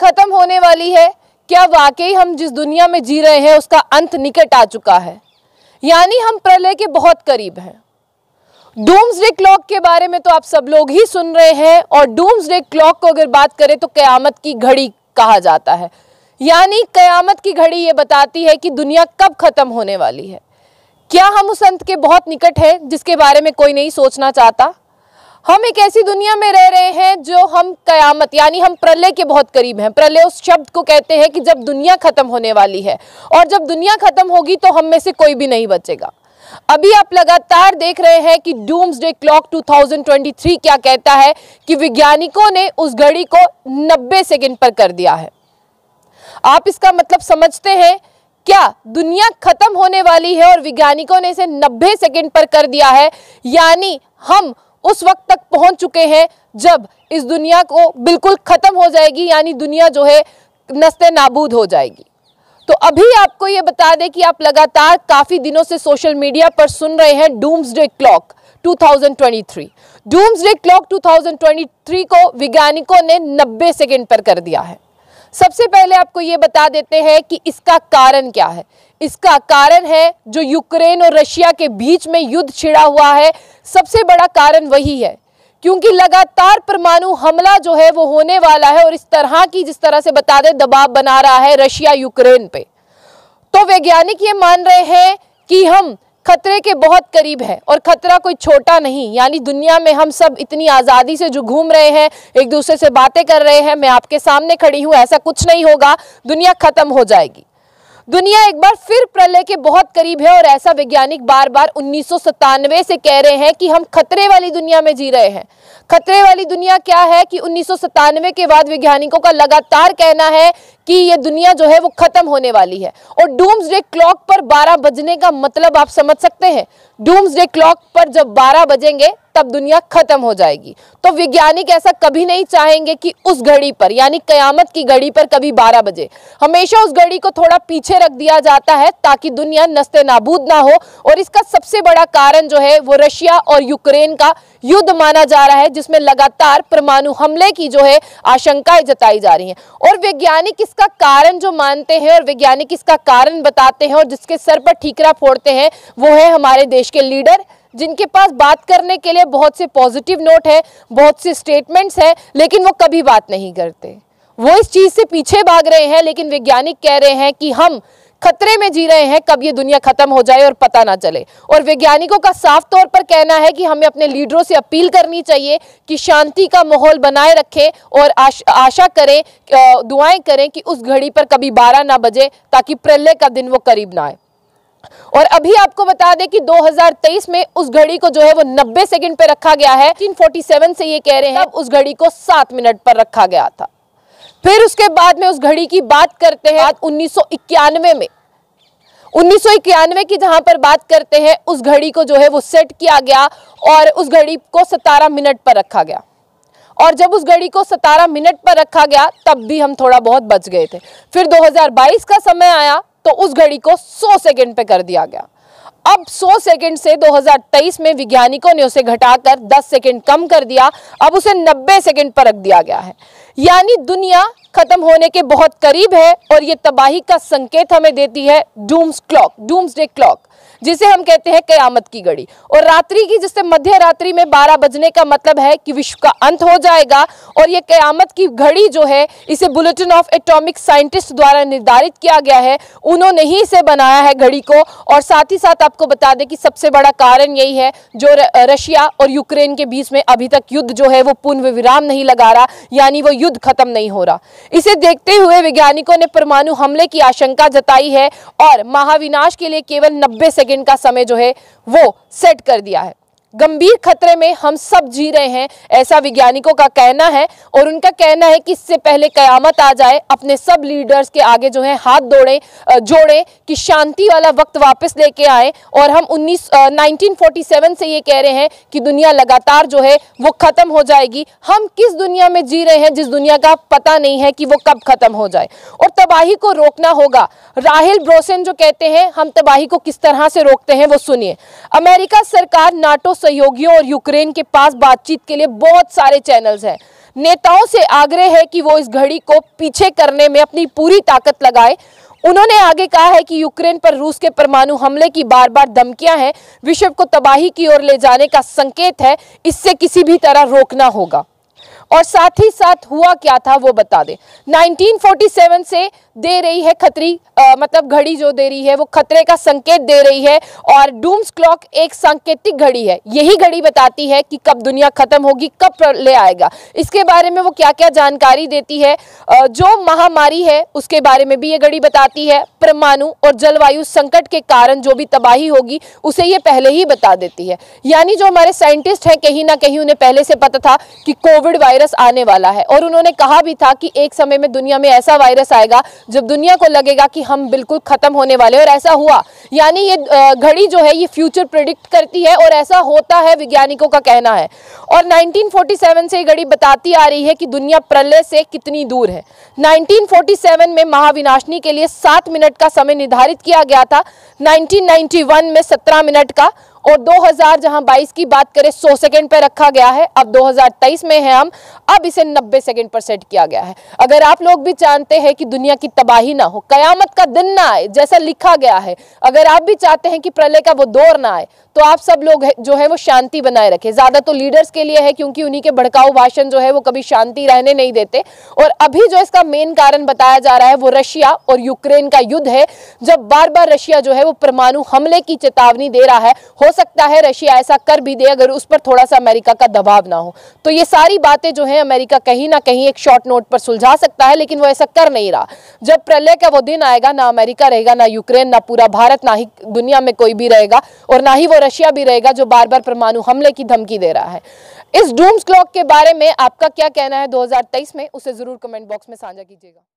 खत्म होने वाली है क्या वाकई हम जिस दुनिया में जी रहे हैं उसका अंत निकट आ चुका है यानी हम प्रलय के बहुत करीब हैं डे क्लॉक के बारे में तो आप सब लोग ही सुन रहे हैं और डूम्स डे क्लॉक को अगर बात करें तो कयामत की घड़ी कहा जाता है यानी कयामत की घड़ी ये बताती है कि दुनिया कब खत्म होने वाली है क्या हम उस अंत के बहुत निकट हैं जिसके बारे में कोई नहीं सोचना चाहता हम एक ऐसी दुनिया में रह रहे हैं जो हम कयामत यानी हम प्रलय के बहुत करीब हैं प्रलय उस शब्द को कहते हैं कि जब दुनिया खत्म होने वाली है और जब दुनिया खत्म होगी तो हम में से कोई भी नहीं बचेगा अभी आप लगातार देख रहे हैं कि डूम्स डे क्लॉक 2023 क्या कहता है कि वैज्ञानिकों ने उस घड़ी को 90 सेकंड पर कर दिया है आप इसका मतलब समझते हैं क्या दुनिया खत्म होने वाली है और वैज्ञानिकों ने इसे 90 सेकंड पर कर दिया है यानी हम उस वक्त तक पहुंच चुके हैं जब इस दुनिया को बिल्कुल ख़त्म हो जाएगी यानी दुनिया जो है नस्ते नाबूद हो जाएगी तो अभी आपको ये बता दें कि आप लगातार काफ़ी दिनों से सोशल मीडिया पर सुन रहे हैं doomsday clock 2023 doomsday clock 2023 को वैज्ञानिकों ने 90 सेकंड पर कर दिया है सबसे पहले आपको ये बता देते हैं कि इसका कारण क्या है इसका कारण है जो यूक्रेन और रशिया के बीच में युद्ध छिड़ा हुआ है सबसे बड़ा कारण वही है क्योंकि लगातार परमाणु हमला जो है वो होने वाला है और इस तरह की जिस तरह से बता दें दबाव बना रहा है रशिया यूक्रेन पे तो वैज्ञानिक ये मान रहे हैं कि हम खतरे के बहुत करीब है और खतरा कोई छोटा नहीं यानी दुनिया में हम सब इतनी आज़ादी से जो घूम रहे हैं एक दूसरे से बातें कर रहे हैं मैं आपके सामने खड़ी हूँ ऐसा कुछ नहीं होगा दुनिया ख़त्म हो जाएगी दुनिया एक बार फिर प्रलय के बहुत करीब है और ऐसा वैज्ञानिक बार बार उन्नीस से कह रहे हैं कि हम खतरे वाली दुनिया में जी रहे हैं खतरे वाली दुनिया क्या है कि उन्नीस के बाद वैज्ञानिकों का लगातार कहना है कि ये दुनिया जो है वो खत्म होने वाली है और डूम्स डे क्लॉक पर 12 बजने का मतलब आप समझ सकते हैं डूम्स डे क्लॉक पर जब 12 बजेंगे तब दुनिया खत्म हो जाएगी तो वैज्ञानिक ऐसा कभी नहीं चाहेंगे कि उस घड़ी पर यानी कयामत की घड़ी पर कभी 12 बजे हमेशा उस घड़ी को थोड़ा पीछे रख दिया जाता है ताकि दुनिया नस्ते नाबूद ना हो और इसका सबसे बड़ा कारण जो है वो रशिया और यूक्रेन का युद्ध माना जा रहा है जिसमें लगातार परमाणु हमले की जो है आशंकाएं जताई जा रही है और वैज्ञानिक इसका कारण जो मानते हैं और वैज्ञानिक इसका कारण बताते हैं और जिसके सर पर ठीकरा फोड़ते हैं वो है हमारे देश के लीडर जिनके पास बात करने के लिए बहुत से पॉजिटिव नोट है बहुत से स्टेटमेंट्स है लेकिन वो कभी बात नहीं करते वो इस चीज़ से पीछे भाग रहे हैं लेकिन वैज्ञानिक कह रहे हैं कि हम खतरे में जी रहे हैं कब ये दुनिया खत्म हो जाए और पता ना चले और वैज्ञानिकों का साफ तौर पर कहना है कि हमें अपने लीडरों से अपील करनी चाहिए कि शांति का माहौल बनाए रखें और आश, आशा करें दुआएं करें कि उस घड़ी पर कभी बारह ना बजे ताकि प्रलय का दिन वो करीब ना आए और अभी आपको बता दें कि 2023 में उस घड़ी को जो है वो 90 सेकंड पे रखा गया है 1947 से ये कह रहे हैं उस घड़ी को 7 मिनट पर रखा गया था फिर उसके बाद में उस घड़ी की बात करते हैं उन्नीस में उन्नीस की जहां पर बात करते हैं उस घड़ी को जो है वो सेट किया गया और उस घड़ी को सतारह मिनट पर रखा गया और जब उस घड़ी को सतारह मिनट पर रखा गया तब भी हम थोड़ा बहुत बच गए थे फिर 2022 का समय आया तो उस घड़ी को 100 सेकंड पे कर दिया गया अब 100 सेकंड से 2023 में वैज्ञानिकों ने उसे घटाकर 10 सेकंड कम कर दिया अब उसे 90 सेकंड पर रख दिया गया है यानी दुनिया खत्म होने के बहुत करीब है और ये तबाही का संकेत हमें देती है dooms clock doomsday clock जिसे हम कहते हैं कयामत की घड़ी और रात्रि की जिससे मध्य रात्रि में बारह बजने का मतलब है कि विश्व का अंत हो जाएगा और ये कयामत की घड़ी जो है इसे बुलेटिन ऑफ एटॉमिक साइंटिस्ट द्वारा निर्धारित किया गया है उन्होंने ही इसे बनाया है घड़ी को और साथ ही साथ आपको बता दें कि सबसे बड़ा कारण यही है जो रशिया और यूक्रेन के बीच में अभी तक युद्ध जो है वो पूर्ण विराम नहीं लगा रहा यानी वो युद्ध खत्म नहीं हो रहा इसे देखते हुए वैज्ञानिकों ने परमाणु हमले की आशंका जताई है और महाविनाश के लिए केवल नब्बे सेकेंड का समय जो है वो सेट कर दिया है गंभीर खतरे में हम सब जी रहे हैं ऐसा वैज्ञानिकों का कहना है और उनका कहना है कि इससे पहले कयामत आ जाए अपने सब लीडर्स के आगे जो है हाथ दौड़े जोड़े कि शांति वाला वक्त वापस लेके आए और हम 19 1947 से ये कह रहे हैं कि दुनिया लगातार जो है वो ख़त्म हो जाएगी हम किस दुनिया में जी रहे हैं जिस दुनिया का पता नहीं है कि वो कब ख़त्म हो जाए और तबाही को रोकना होगा राहिल ब्रोसन जो कहते हैं हम तबाही को किस तरह से रोकते हैं वो सुनिए अमेरिका सरकार नाटो सहयोगियों और यूक्रेन के पास बातचीत के लिए बहुत सारे चैनल्स हैं नेताओं से आग्रह है कि वो इस घड़ी को पीछे करने में अपनी पूरी ताकत लगाए उन्होंने आगे कहा है कि यूक्रेन पर रूस के परमाणु हमले की बार बार धमकियां हैं विश्व को तबाही की ओर ले जाने का संकेत है इससे किसी भी तरह रोकना होगा और साथ ही साथ हुआ क्या था वो बता दे 1947 से दे रही है खतरी आ, मतलब घड़ी जो दे रही है वो खतरे का संकेत दे रही है और डूम्स क्लॉक एक सांकेतिक घड़ी है यही घड़ी बताती है कि कब दुनिया खत्म होगी कब ले आएगा इसके बारे में वो क्या क्या जानकारी देती है आ, जो महामारी है उसके बारे में भी ये घड़ी बताती है परमाणु और जलवायु संकट के कारण जो भी तबाही होगी उसे ये पहले ही बता देती है यानी जो हमारे साइंटिस्ट है कहीं ना कहीं उन्हें पहले से पता था कि कोविड वायरस वायरस आने वाला है और उन्होंने कहा भी था कि एक समय में दुनिया में ऐसा वायरस आएगा जब दुनिया को लगेगा कि हम बिल्कुल खत्म होने वाले और ऐसा हुआ यानी ये घड़ी जो है ये फ्यूचर प्रिडिक्ट करती है और ऐसा होता है वैज्ञानिकों का कहना है और 1947 से ये घड़ी बताती आ रही है कि दुनिया प्रलय से कितनी दूर है 1947 में महाविनाशनी के लिए सात मिनट का समय निर्धारित किया गया था 1991 में सत्रह मिनट का और 2000 जहां 22 की बात करें 100 सेकंड पर रखा गया है अब 2023 में है हम अब इसे 90 सेकंड पर सेट किया गया है अगर आप लोग भी चाहते हैं कि दुनिया की तबाही ना हो कयामत का दिन ना आए जैसा लिखा गया है अगर आप भी चाहते हैं कि प्रलय का वो दौर ना आए तो आप सब लोग जो है वो शांति बनाए रखें ज्यादा तो लीडर्स के लिए है क्योंकि उन्हीं के भड़काऊ भाषण जो है वो कभी शांति रहने नहीं देते और अभी जो इसका मेन कारण बताया जा रहा है वो रशिया और यूक्रेन का युद्ध है जब बार बार रशिया जो है वो परमाणु हमले की चेतावनी दे रहा है हो सकता है रशिया ऐसा कर भी दे अगर उस पर थोड़ा सा अमेरिका का दबाव ना हो तो ये सारी बातें जो है अमेरिका कहीं ना कहीं एक शॉर्ट नोट पर सुलझा सकता है लेकिन वो ऐसा कर नहीं रहा जब प्रलय का वो दिन आएगा ना अमेरिका रहेगा ना यूक्रेन ना पूरा भारत ना ही दुनिया में कोई भी रहेगा और ना ही वो रशिया भी रहेगा जो बार बार परमाणु हमले की धमकी दे रहा है इस डूम्स क्लॉक के बारे में आपका क्या कहना है दो में उसे जरूर कमेंट बॉक्स में साझा कीजिएगा